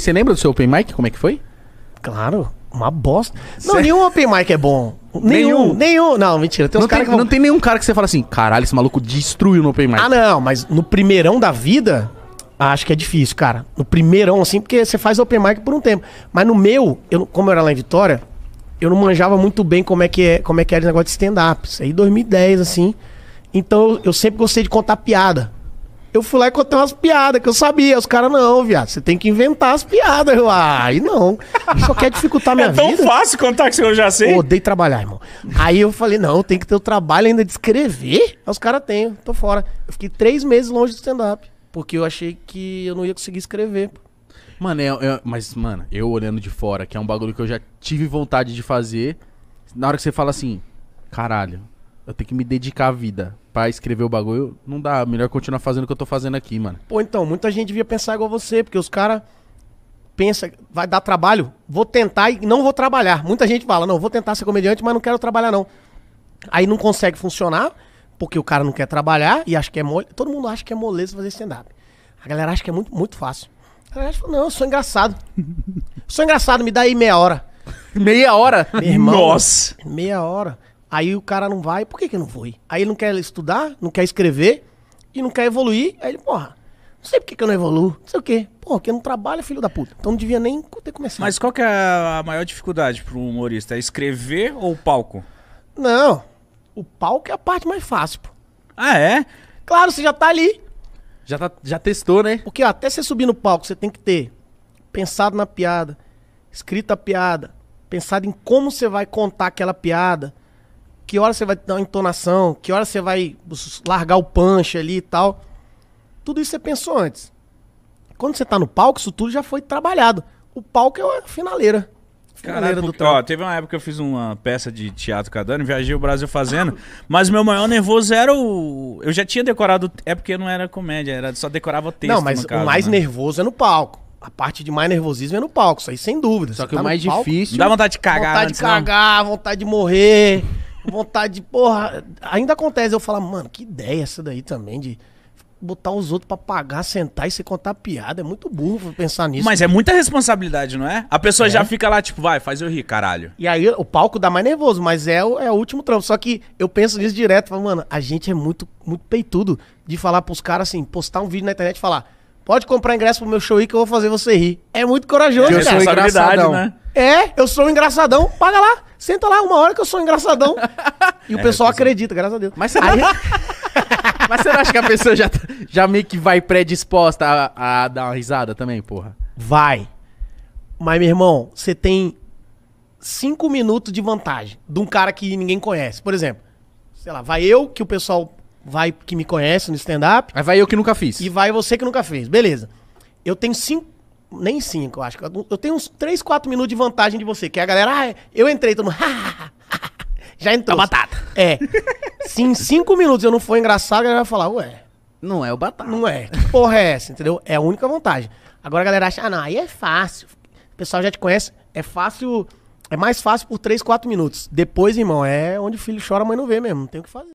você lembra do seu open mic? Como é que foi? Claro, uma bosta. Não, Cê... nenhum open mic é bom. Nenhum, nenhum. nenhum. Não, mentira. Tem não, tem, vão... não tem nenhum cara que você fala assim, caralho, esse maluco destruiu no open mic. Ah, não, mas no primeirão da vida, ah, acho que é difícil, cara. No primeirão, assim, porque você faz open mic por um tempo. Mas no meu, eu, como eu era lá em Vitória, eu não manjava muito bem como é que, é, como é que era o negócio de stand-up. Isso aí 2010, assim. Então eu sempre gostei de contar piada. Eu fui lá e contei umas piadas que eu sabia. Os caras, não, viado, você tem que inventar as piadas. Eu, ai, não. Isso quer dificultar minha vida. É tão vida. fácil contar que eu já sei. Eu odeio trabalhar, irmão. Aí eu falei, não, tem que ter o trabalho ainda de escrever. Aí os caras têm, tô fora. Eu fiquei três meses longe do stand-up. Porque eu achei que eu não ia conseguir escrever. Mano, eu, é, eu, é, mas, mano, eu olhando de fora, que é um bagulho que eu já tive vontade de fazer. Na hora que você fala assim, caralho, eu tenho que me dedicar à vida pra escrever o bagulho. Não dá, melhor continuar fazendo o que eu tô fazendo aqui, mano. Pô, então, muita gente devia pensar igual você, porque os caras pensa vai dar trabalho, vou tentar e não vou trabalhar. Muita gente fala, não, vou tentar ser comediante, mas não quero trabalhar, não. Aí não consegue funcionar, porque o cara não quer trabalhar e acha que é mole. Todo mundo acha que é moleza fazer stand-up. A galera acha que é muito, muito fácil. A galera fala, não, eu sou engraçado. sou engraçado, me dá aí meia hora. meia hora? Meu irmão, Nossa! Meia hora. Aí o cara não vai, por que, que não foi? Aí ele não quer estudar, não quer escrever e não quer evoluir. Aí ele, porra, não sei por que, que eu não evoluo, não sei o quê. Porra, porque eu não trabalho, filho da puta. Então não devia nem ter começado. Mas qual que é a maior dificuldade pro humorista? É escrever ou palco? Não. O palco é a parte mais fácil, pô. Ah, é? Claro, você já tá ali. Já, tá, já testou, né? Porque ó, até você subir no palco, você tem que ter pensado na piada, escrito a piada, pensado em como você vai contar aquela piada, que hora você vai dar uma entonação, que hora você vai largar o punch ali e tal. Tudo isso você pensou antes. Quando você tá no palco, isso tudo já foi trabalhado. O palco é a finaleira. Caralho, do ó, teve uma época que eu fiz uma peça de teatro cadano, viajei o Brasil fazendo, mas meu maior nervoso era o. Eu já tinha decorado. É porque não era comédia, era só decorava o texto. Não, mas caso, o mais né? nervoso é no palco. A parte de mais nervosismo é no palco, isso aí sem dúvida. Só que tá o mais palco, difícil. Dá vontade de cagar, Vontade antes, de cagar, não. vontade de morrer vontade de, porra. Ainda acontece eu falar, mano, que ideia essa daí também de botar os outros pra pagar, sentar e você contar piada. É muito burro pensar nisso. Mas é muita responsabilidade, não é? A pessoa é. já fica lá, tipo, vai, faz eu rir, caralho. E aí o palco dá mais nervoso, mas é, o, é o último trampo. Só que eu penso nisso direto, falo, mano, a gente é muito, muito peitudo de falar pros caras assim, postar um vídeo na internet e falar. Pode comprar ingresso pro meu show aí que eu vou fazer você rir. É muito corajoso, é cara. Responsabilidade, né? É, eu sou um engraçadão, paga lá. Senta lá uma hora que eu sou um engraçadão. E o é, pessoal acredita, graças a Deus. Mas você, Aí... Mas você não acha que a pessoa já, tá, já meio que vai predisposta a, a dar uma risada também, porra? Vai. Mas, meu irmão, você tem cinco minutos de vantagem de um cara que ninguém conhece. Por exemplo, sei lá, vai eu que o pessoal vai que me conhece no stand-up. Aí vai eu que nunca fiz. E vai você que nunca fez. Beleza. Eu tenho cinco nem cinco, eu acho. Eu tenho uns três, quatro minutos de vantagem de você, que é a galera, ah, eu entrei, todo mundo, já entrou. É batata. É. Se em cinco minutos eu não for engraçado, a galera vai falar, ué. Não é o batata. Não é. Que porra é essa, entendeu? É a única vantagem. Agora a galera acha, ah, não, aí é fácil. O pessoal já te conhece, é fácil, é mais fácil por três, quatro minutos. Depois, irmão, é onde o filho chora, a mãe não vê mesmo, não tem o que fazer.